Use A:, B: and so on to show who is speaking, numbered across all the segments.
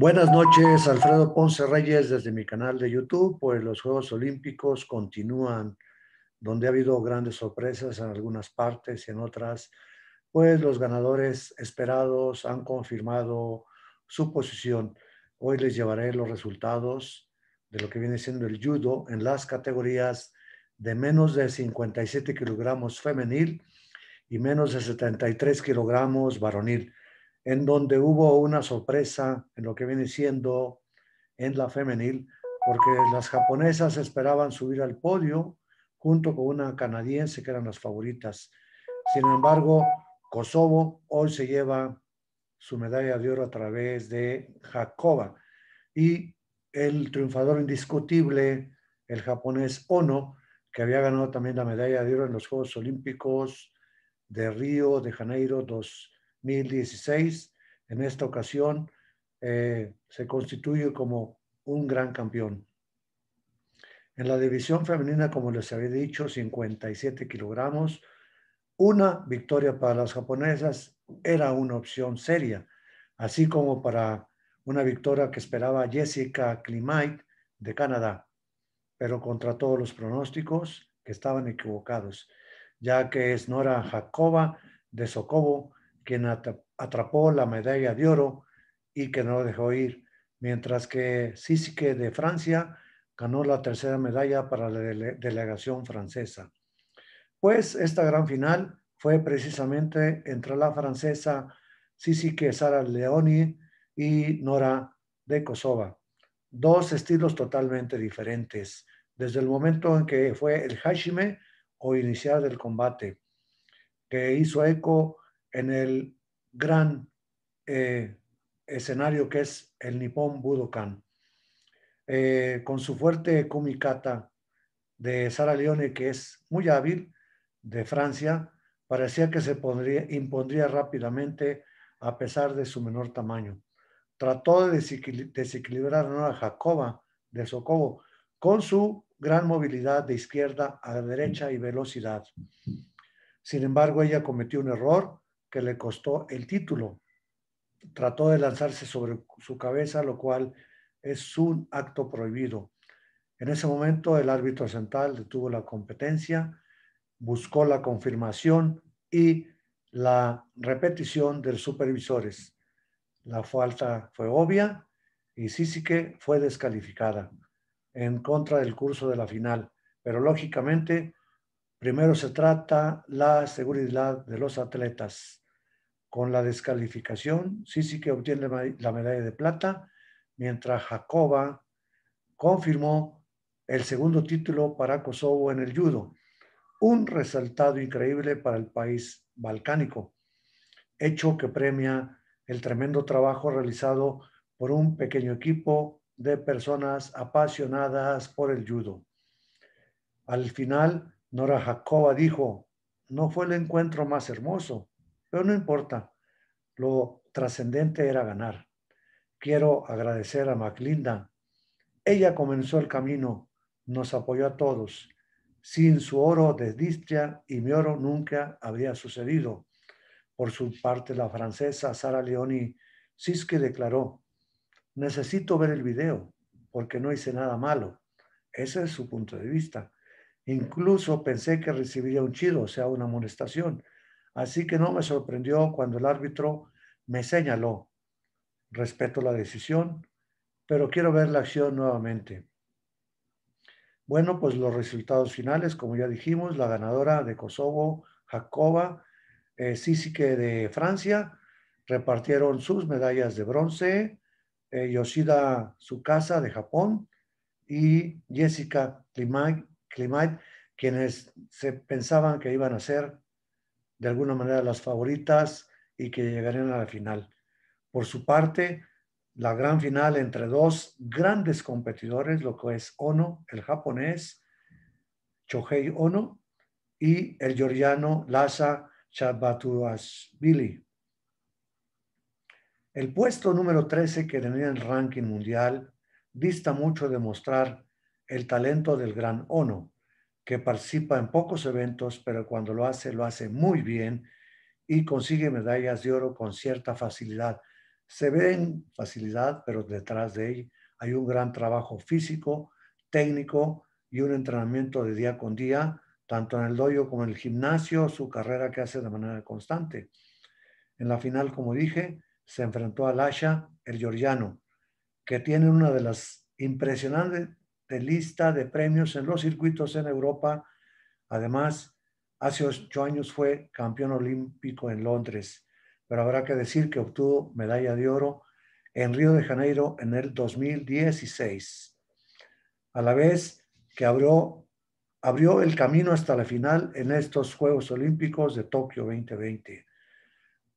A: Buenas noches, Alfredo Ponce Reyes desde mi canal de YouTube, pues los Juegos Olímpicos continúan, donde ha habido grandes sorpresas en algunas partes y en otras, pues los ganadores esperados han confirmado su posición. Hoy les llevaré los resultados de lo que viene siendo el judo en las categorías de menos de 57 kilogramos femenil y menos de 73 kilogramos varonil en donde hubo una sorpresa en lo que viene siendo en la femenil, porque las japonesas esperaban subir al podio junto con una canadiense que eran las favoritas. Sin embargo, Kosovo hoy se lleva su medalla de oro a través de Jacoba y el triunfador indiscutible, el japonés Ono, que había ganado también la medalla de oro en los Juegos Olímpicos de Río de Janeiro dos, 2016. En esta ocasión eh, se constituye como un gran campeón. En la división femenina, como les había dicho, 57 kilogramos. Una victoria para las japonesas era una opción seria, así como para una victoria que esperaba Jessica Klimait de Canadá, pero contra todos los pronósticos que estaban equivocados, ya que es Nora Jacoba de Sokobo quien atrapó la medalla de oro y que no dejó ir, mientras que Sisique de Francia ganó la tercera medalla para la delegación francesa. Pues esta gran final fue precisamente entre la francesa Sisique Sara Leoni y Nora de Kosova, dos estilos totalmente diferentes, desde el momento en que fue el hashime o iniciar del combate, que hizo eco en el gran eh, escenario que es el Nippon Budokan. Eh, con su fuerte kumikata de Sara Leone, que es muy hábil, de Francia, parecía que se impondría rápidamente a pesar de su menor tamaño. Trató de desequilibrar a Jacoba de Sokobo con su gran movilidad de izquierda a derecha y velocidad. Sin embargo, ella cometió un error que le costó el título. Trató de lanzarse sobre su cabeza, lo cual es un acto prohibido. En ese momento el árbitro central detuvo la competencia, buscó la confirmación y la repetición de los supervisores. La falta fue obvia y Sisique fue descalificada en contra del curso de la final, pero lógicamente Primero se trata la seguridad de los atletas. Con la descalificación, Sisi que obtiene la medalla de plata, mientras Jacoba confirmó el segundo título para Kosovo en el judo. Un resultado increíble para el país balcánico, hecho que premia el tremendo trabajo realizado por un pequeño equipo de personas apasionadas por el judo. Al final, Nora Jacoba dijo, no fue el encuentro más hermoso, pero no importa, lo trascendente era ganar. Quiero agradecer a Maclinda. Ella comenzó el camino, nos apoyó a todos. Sin su oro de distria y mi oro nunca habría sucedido. Por su parte, la francesa Sara Leoni Siske declaró, necesito ver el video porque no hice nada malo. Ese es su punto de vista. Incluso pensé que recibiría un chido, o sea, una amonestación. Así que no me sorprendió cuando el árbitro me señaló. Respeto la decisión, pero quiero ver la acción nuevamente. Bueno, pues los resultados finales, como ya dijimos, la ganadora de Kosovo, Jacoba eh, de Francia, repartieron sus medallas de bronce, eh, Yoshida Sukasa de Japón y Jessica Limay Climate, quienes se pensaban que iban a ser de alguna manera las favoritas y que llegarían a la final. Por su parte, la gran final entre dos grandes competidores, lo que es Ono, el japonés, Chohei Ono, y el georgiano Lasa Chabatuashvili. El puesto número 13 que tenía en el ranking mundial dista mucho de mostrar el talento del gran Ono, que participa en pocos eventos, pero cuando lo hace, lo hace muy bien y consigue medallas de oro con cierta facilidad. Se ve en facilidad, pero detrás de él hay un gran trabajo físico, técnico y un entrenamiento de día con día, tanto en el dojo como en el gimnasio, su carrera que hace de manera constante. En la final, como dije, se enfrentó a Lasha, el georgiano, que tiene una de las impresionantes de lista de premios en los circuitos en Europa. Además, hace ocho años fue campeón olímpico en Londres, pero habrá que decir que obtuvo medalla de oro en Río de Janeiro en el 2016. A la vez que abrió, abrió el camino hasta la final en estos Juegos Olímpicos de Tokio 2020.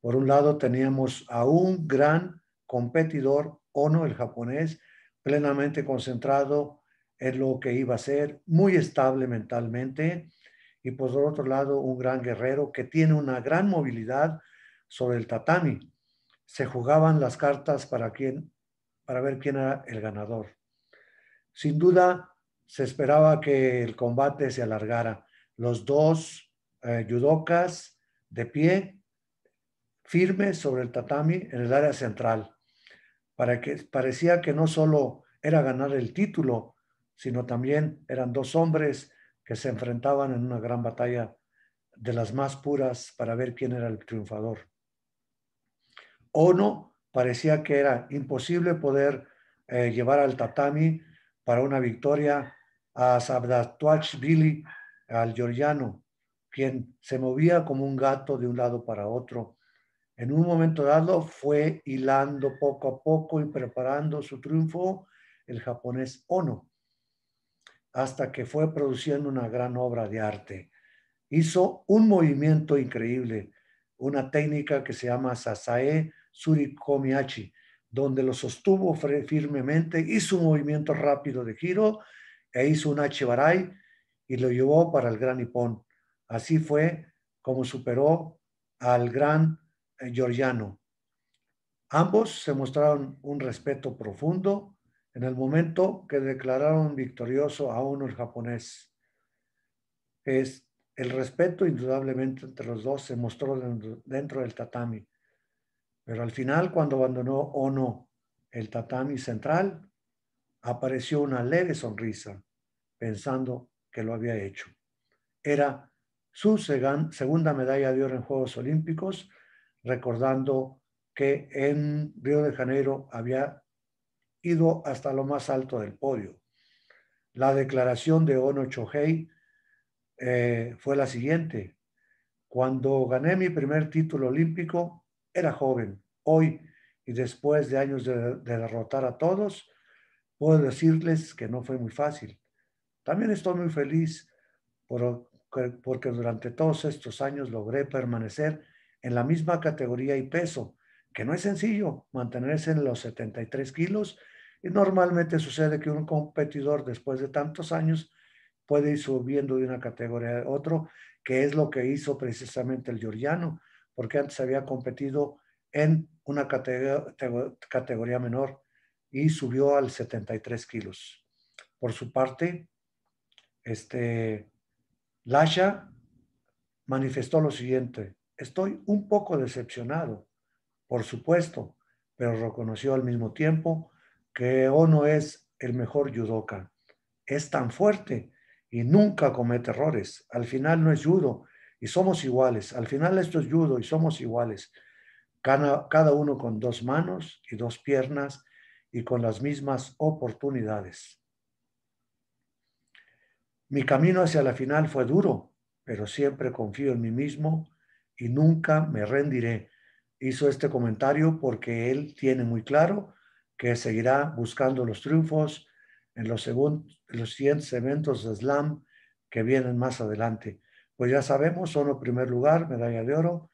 A: Por un lado teníamos a un gran competidor, Ono, el japonés, plenamente concentrado es lo que iba a ser, muy estable mentalmente y por pues, otro lado un gran guerrero que tiene una gran movilidad sobre el tatami. Se jugaban las cartas para, quién, para ver quién era el ganador. Sin duda, se esperaba que el combate se alargara. Los dos yudokas eh, de pie, firmes sobre el tatami en el área central, para que parecía que no solo era ganar el título, sino también eran dos hombres que se enfrentaban en una gran batalla de las más puras para ver quién era el triunfador. Ono parecía que era imposible poder eh, llevar al tatami para una victoria a Billy, al georgiano, quien se movía como un gato de un lado para otro. En un momento dado fue hilando poco a poco y preparando su triunfo el japonés Ono hasta que fue produciendo una gran obra de arte. Hizo un movimiento increíble, una técnica que se llama Sasae Surikomiachi, donde lo sostuvo firmemente, hizo un movimiento rápido de giro e hizo un Barai y lo llevó para el Gran Nippon. Así fue como superó al gran eh, Georgiano. Ambos se mostraron un respeto profundo en el momento que declararon victorioso a Ono el japonés. Es el respeto indudablemente entre los dos se mostró dentro del tatami. Pero al final, cuando abandonó Ono el tatami central, apareció una leve sonrisa, pensando que lo había hecho. Era su segunda medalla de oro en Juegos Olímpicos, recordando que en Río de Janeiro había ido hasta lo más alto del podio. La declaración de Ono Chohei eh, fue la siguiente. Cuando gané mi primer título olímpico, era joven. Hoy, y después de años de, derrotar a todos, puedo decirles que no fue muy fácil. También estoy muy feliz porque durante todos estos años logré permanecer en la misma categoría y peso que no es sencillo mantenerse en los 73 kilos. Y normalmente sucede que un competidor después de tantos años puede ir subiendo de una categoría a otro, que es lo que hizo precisamente el georgiano, porque antes había competido en una categoría, categoría menor y subió al 73 kilos. Por su parte, este, Lasha manifestó lo siguiente, estoy un poco decepcionado por supuesto, pero reconoció al mismo tiempo que Ono es el mejor judoka. Es tan fuerte y nunca comete errores. Al final no es judo y somos iguales. Al final esto es judo y somos iguales. Cada, cada uno con dos manos y dos piernas y con las mismas oportunidades. Mi camino hacia la final fue duro, pero siempre confío en mí mismo y nunca me rendiré hizo este comentario porque él tiene muy claro que seguirá buscando los triunfos en los, segun, eventos de slam que vienen más adelante. Pues ya sabemos, son el primer lugar, medalla de oro,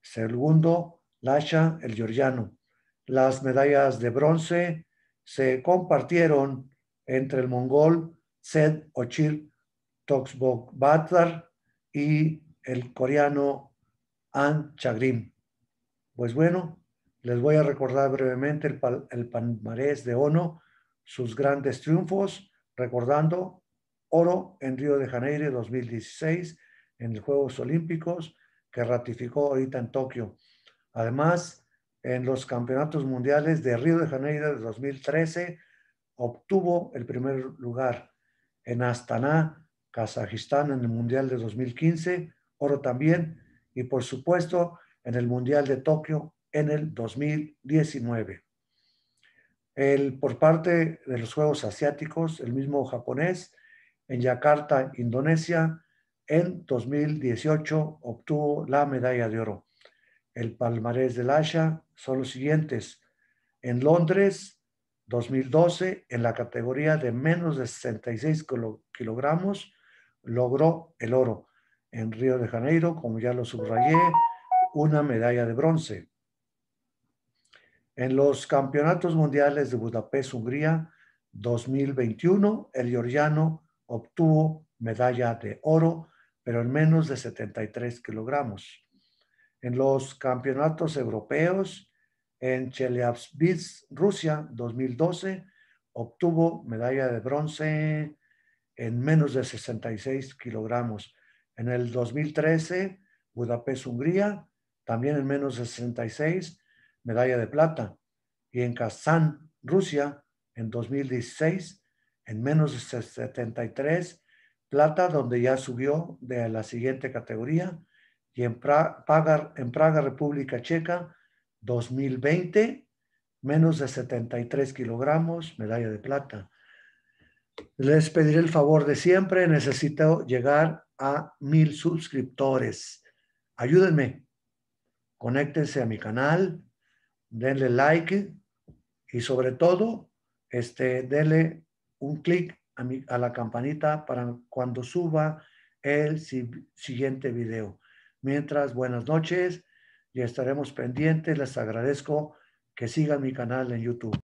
A: segundo, Lasha, el georgiano. Las medallas de bronce se compartieron entre el mongol Sed Ochir Toxbok Batar y el coreano An Chagrim. Pues bueno, les voy a recordar brevemente el, palmarés de Ono, sus grandes triunfos, recordando oro en Río de Janeiro 2016 en los Juegos Olímpicos que ratificó ahorita en Tokio. Además, en los campeonatos mundiales de Río de Janeiro de 2013 obtuvo el primer lugar. En Astana, Kazajistán, en el Mundial de 2015, oro también. Y por supuesto, en el Mundial de Tokio en el 2019. El, por parte de los Juegos Asiáticos, el mismo japonés, en Yakarta, Indonesia, en 2018 obtuvo la medalla de oro. El palmarés del Asha son los siguientes. En Londres, 2012, en la categoría de menos de 66 kilogramos, logró el oro. En Río de Janeiro, como ya lo subrayé, una medalla de bronce. En los Campeonatos Mundiales de Budapest, Hungría, 2021, el georgiano obtuvo medalla de oro, pero en menos de 73 kilogramos. En los Campeonatos Europeos, en Chelyabinsk, Rusia, 2012, obtuvo medalla de bronce en menos de 66 kilogramos. En el 2013, Budapest, Hungría, también en menos de 66, medalla de plata. Y en Kazán, Rusia, en 2016, en menos de 73, plata, donde ya subió de la siguiente categoría. Y en Praga, en República Checa, 2020, menos de 73 kilogramos, medalla de plata. Les pediré el favor de siempre, necesito llegar a mil suscriptores. Ayúdenme, conéctense a mi canal, denle like y sobre todo, este, denle un clic a, la campanita para cuando suba el siguiente video. Mientras, buenas noches Ya estaremos pendientes. Les agradezco que sigan mi canal en YouTube.